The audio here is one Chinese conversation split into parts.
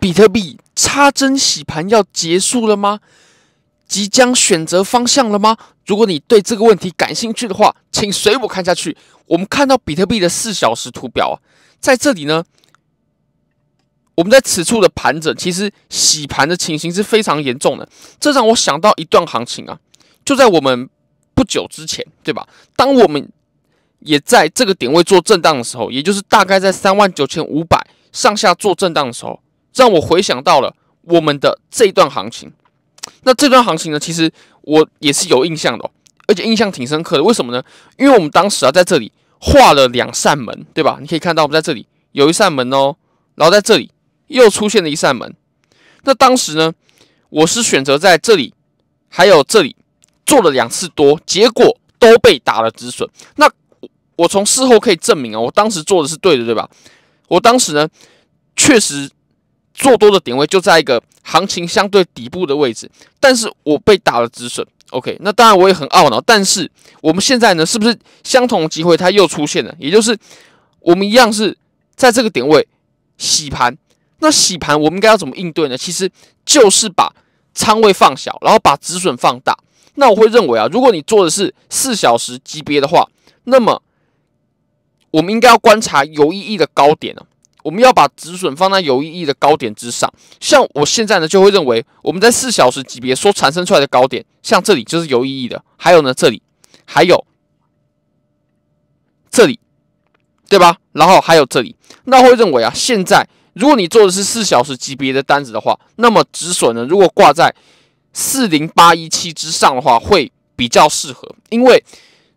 比特币插针洗盘要结束了吗？即将选择方向了吗？如果你对这个问题感兴趣的话，请随我看下去。我们看到比特币的四小时图表啊，在这里呢，我们在此处的盘整其实洗盘的情形是非常严重的。这让我想到一段行情啊，就在我们不久之前，对吧？当我们也在这个点位做震荡的时候，也就是大概在三万九千五百上下做震荡的时候。让我回想到了我们的这一段行情，那这段行情呢，其实我也是有印象的，而且印象挺深刻的。为什么呢？因为我们当时啊，在这里画了两扇门，对吧？你可以看到，我们在这里有一扇门哦，然后在这里又出现了一扇门。那当时呢，我是选择在这里还有这里做了两次多，结果都被打了止损。那我我从事后可以证明啊，我当时做的是对的，对吧？我当时呢，确实。做多的点位就在一个行情相对底部的位置，但是我被打了止损。OK，那当然我也很懊恼，但是我们现在呢，是不是相同的机会它又出现了？也就是我们一样是在这个点位洗盘，那洗盘我们应该要怎么应对呢？其实就是把仓位放小，然后把止损放大。那我会认为啊，如果你做的是四小时级别的话，那么我们应该要观察有意义的高点呢。我们要把止损放在有意义的高点之上。像我现在呢，就会认为我们在四小时级别所产生出来的高点，像这里就是有意义的。还有呢，这里，还有这里，对吧？然后还有这里，那会认为啊，现在如果你做的是四小时级别的单子的话，那么止损呢，如果挂在四零八一七之上的话，会比较适合。因为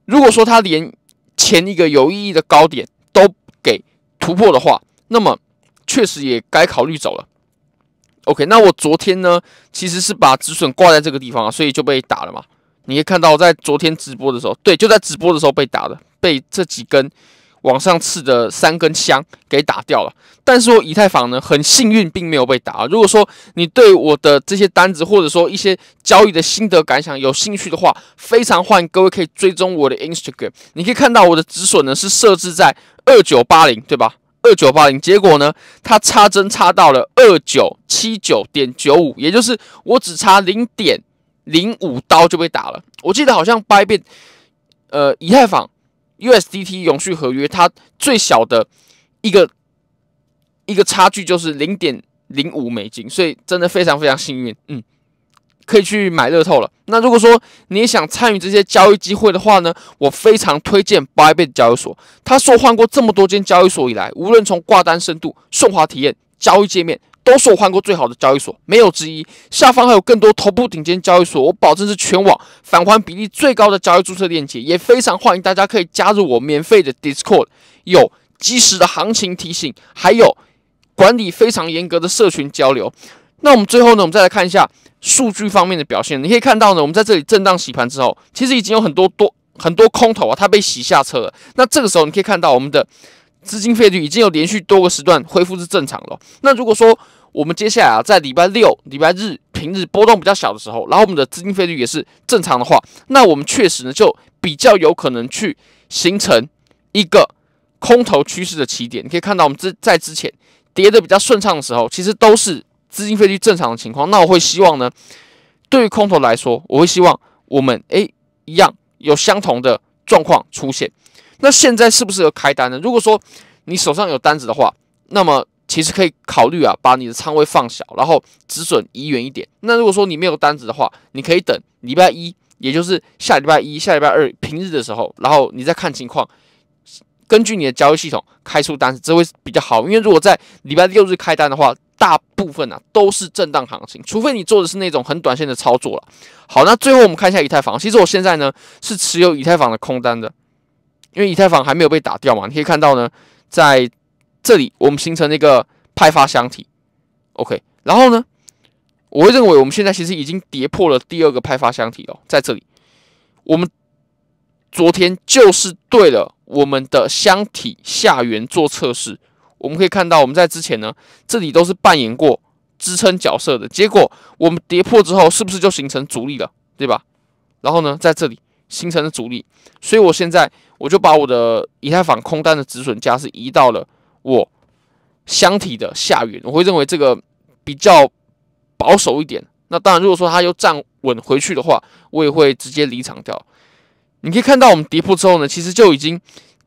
如果说它连前一个有意义的高点都给突破的话，那么，确实也该考虑走了。OK，那我昨天呢，其实是把止损挂在这个地方啊，所以就被打了嘛。你也看到，在昨天直播的时候，对，就在直播的时候被打的，被这几根往上刺的三根枪给打掉了。但是我以太坊呢，很幸运，并没有被打。如果说你对我的这些单子，或者说一些交易的心得感想有兴趣的话，非常欢迎各位可以追踪我的 Instagram。你可以看到我的止损呢是设置在二九八零，对吧？二九八零，结果呢？它插针插到了二九七九点九五，也就是我只差零点零五刀就被打了。我记得好像币币，呃，以太坊 USDT 永续合约它最小的一个一个差距就是零点零五美金，所以真的非常非常幸运。嗯。可以去买乐透了。那如果说你也想参与这些交易机会的话呢，我非常推荐 Bybit 交易所。它说换过这么多间交易所以来，无论从挂单深度、顺滑体验、交易界面，都是我换过最好的交易所，没有之一。下方还有更多头部顶尖交易所，我保证是全网返还比例最高的交易注册链接。也非常欢迎大家可以加入我免费的 Discord，有及时的行情提醒，还有管理非常严格的社群交流。那我们最后呢，我们再来看一下。数据方面的表现，你可以看到呢，我们在这里震荡洗盘之后，其实已经有很多多很多空头啊，它被洗下车了。那这个时候你可以看到，我们的资金费率已经有连续多个时段恢复是正常了。那如果说我们接下来啊，在礼拜六、礼拜日、平日波动比较小的时候，然后我们的资金费率也是正常的话，那我们确实呢，就比较有可能去形成一个空头趋势的起点。你可以看到我们之在之前跌的比较顺畅的时候，其实都是。资金费率正常的情况，那我会希望呢，对于空头来说，我会希望我们诶一样有相同的状况出现。那现在适不适合开单呢？如果说你手上有单子的话，那么其实可以考虑啊，把你的仓位放小，然后止损移远一点。那如果说你没有单子的话，你可以等礼拜一，也就是下礼拜一下礼拜二平日的时候，然后你再看情况，根据你的交易系统开出单子，这会比较好。因为如果在礼拜六日开单的话，大部分啊都是震荡行情，除非你做的是那种很短线的操作了。好，那最后我们看一下以太坊，其实我现在呢是持有以太坊的空单的，因为以太坊还没有被打掉嘛。你可以看到呢，在这里我们形成了一个派发箱体，OK，然后呢，我会认为我们现在其实已经跌破了第二个派发箱体哦，在这里，我们昨天就是对了我们的箱体下缘做测试。我们可以看到，我们在之前呢，这里都是扮演过支撑角色的。结果我们跌破之后，是不是就形成阻力了，对吧？然后呢，在这里形成了阻力，所以我现在我就把我的以太坊空单的止损价是移到了我箱体的下缘，我会认为这个比较保守一点。那当然，如果说它又站稳回去的话，我也会直接离场掉。你可以看到，我们跌破之后呢，其实就已经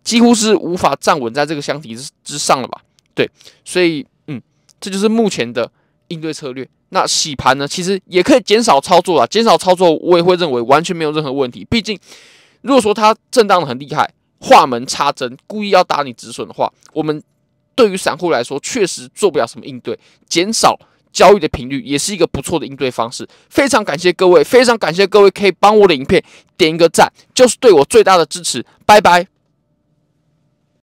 几乎是无法站稳在这个箱体之之上了吧？对，所以嗯，这就是目前的应对策略。那洗盘呢，其实也可以减少操作啊。减少操作，我也会认为完全没有任何问题。毕竟，如果说它震荡的很厉害，画门插针，故意要打你止损的话，我们对于散户来说确实做不了什么应对。减少交易的频率也是一个不错的应对方式。非常感谢各位，非常感谢各位可以帮我的影片点一个赞，就是对我最大的支持。拜拜。